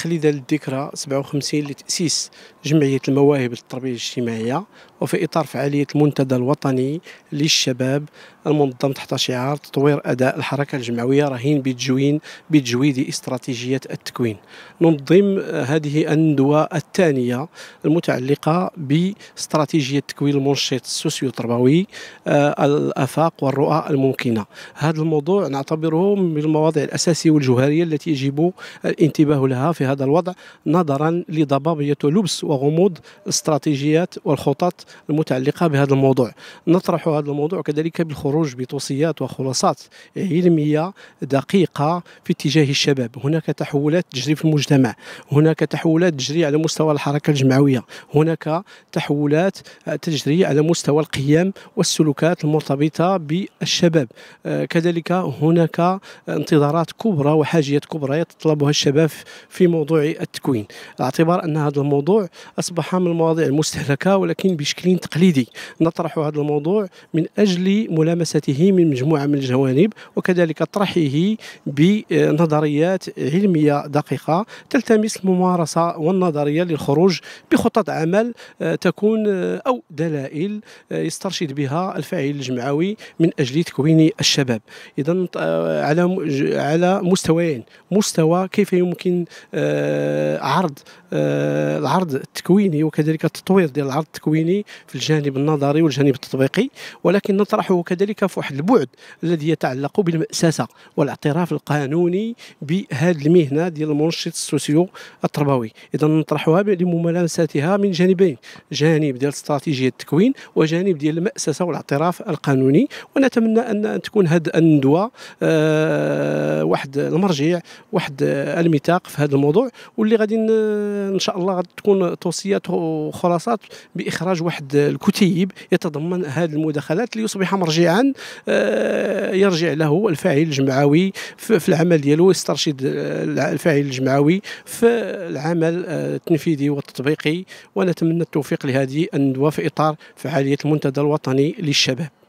تخليدا للذكرى 57 لتأسيس جمعية المواهب للتربية الاجتماعية وفي إطار فعالية المنتدى الوطني للشباب المنظم تحت شعار تطوير أداء الحركة الجمعوية رهين بتجوين بتجويد استراتيجية التكوين ننظم آه، هذه الندوة الثانية المتعلقة باستراتيجية تكوين المنشط السوسيو تربوي آه، الآفاق والرؤى الممكنة هذا الموضوع نعتبره من المواضيع الأساسية والجوهرية التي يجب الانتباه لها في هذا الوضع نظرا لضبابية لبس وغموض استراتيجيات والخطط المتعلقة بهذا الموضوع نطرح هذا الموضوع كذلك بالخروج بتوصيات وخلاصات علمية دقيقة في اتجاه الشباب هناك تحولات تجري في المجتمع هناك تحولات تجري على مستوى الحركة الجمعوية هناك تحولات تجري على مستوى القيم والسلوكات المرتبطة بالشباب كذلك هناك انتظارات كبرى وحاجيات كبرى يتطلبها الشباب في موضوع التكوين اعتبار ان هذا الموضوع اصبح من المواضيع المستهلكه ولكن بشكل تقليدي نطرح هذا الموضوع من اجل ملامسته من مجموعه من الجوانب وكذلك طرحه بنظريات علميه دقيقه تلتمس الممارسه والنظريه للخروج بخطط عمل آه، تكون آه، او دلائل آه، يسترشد بها الفاعل الجمعوي من اجل تكوين الشباب اذا على على مستويين مستوى كيف يمكن آه، عرض آه، العرض التكويني وكذلك التطوير ديال العرض التكويني في الجانب النظري والجانب التطبيقي ولكن نطرحه كذلك في واحد البعد الذي يتعلق بالمأساسه والاعتراف القانوني بهذه المهنة ديال المنشط السوسيو التربوي إذا نطرحها لممارستها من جانبين جانب ديال استراتيجية التكوين وجانب ديال المأساسه والاعتراف القانوني ونتمنى أن تكون هذه الندوة آه، واحد المرجع واحد الميثاق في هذا الموضوع الموضوع واللي غادي ان شاء الله غادي تكون توصيات وخلاصات باخراج واحد الكتيب يتضمن هذه المداخلات ليصبح مرجعا آه، يرجع له الفاعل الجمعوي في العمل ديالو يسترشد الفاعل الجمعوي في العمل آه، التنفيذي والتطبيقي ونتمنى التوفيق لهذه الندوه في اطار فعاليه المنتدى الوطني للشباب